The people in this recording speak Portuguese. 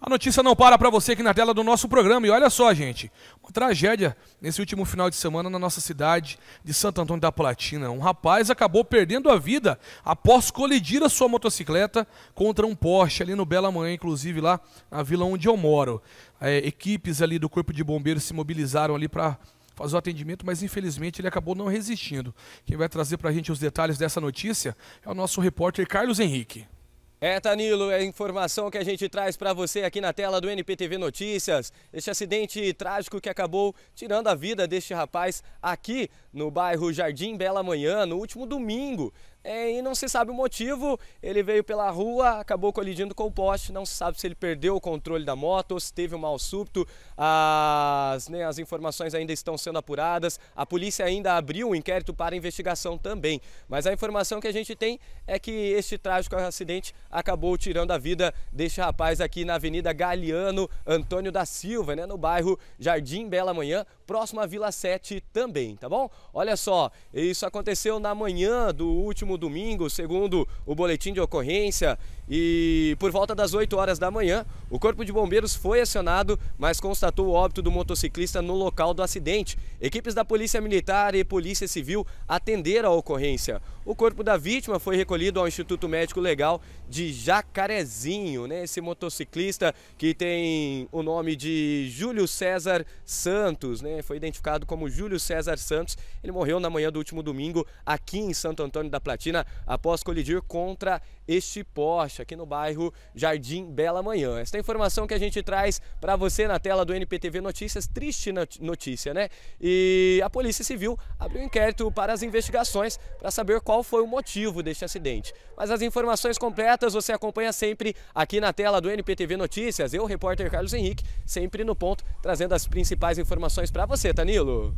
A notícia não para para você aqui na tela do nosso programa. E olha só, gente, uma tragédia nesse último final de semana na nossa cidade de Santo Antônio da Platina. Um rapaz acabou perdendo a vida após colidir a sua motocicleta contra um poste ali no Bela Manhã, inclusive lá na vila onde eu moro. É, equipes ali do Corpo de Bombeiros se mobilizaram ali para fazer o atendimento, mas infelizmente ele acabou não resistindo. Quem vai trazer para a gente os detalhes dessa notícia é o nosso repórter Carlos Henrique. É, Tanilo, é informação que a gente traz para você aqui na tela do NPTV Notícias. Este acidente trágico que acabou tirando a vida deste rapaz aqui no bairro Jardim Bela Manhã, no último domingo. É, e não se sabe o motivo. Ele veio pela rua, acabou colidindo com o poste. Não se sabe se ele perdeu o controle da moto ou se teve um mal súbito. As, né, as informações ainda estão sendo apuradas. A polícia ainda abriu um inquérito para investigação também. Mas a informação que a gente tem é que este trágico acidente acabou tirando a vida deste rapaz aqui na Avenida Galeano Antônio da Silva, né, no bairro Jardim Bela Manhã, próximo à Vila 7 também, tá bom? Olha só, isso aconteceu na manhã do último último domingo, segundo o boletim de ocorrência, e por volta das 8 horas da manhã, o Corpo de Bombeiros foi acionado, mas constatou o óbito do motociclista no local do acidente. Equipes da Polícia Militar e Polícia Civil atenderam a ocorrência. O corpo da vítima foi recolhido ao Instituto Médico Legal de Jacarezinho, né? Esse motociclista que tem o nome de Júlio César Santos, né? Foi identificado como Júlio César Santos. Ele morreu na manhã do último domingo aqui em Santo Antônio da Platina após colidir contra este poste aqui no bairro Jardim Bela Manhã. Esta é informação que a gente traz para você na tela do NPTV Notícias, triste notícia, né? E a Polícia Civil abriu um inquérito para as investigações para saber qual foi o motivo deste acidente. Mas as informações completas você acompanha sempre aqui na tela do NPTV Notícias. Eu, repórter Carlos Henrique, sempre no ponto, trazendo as principais informações para você, Tanilo.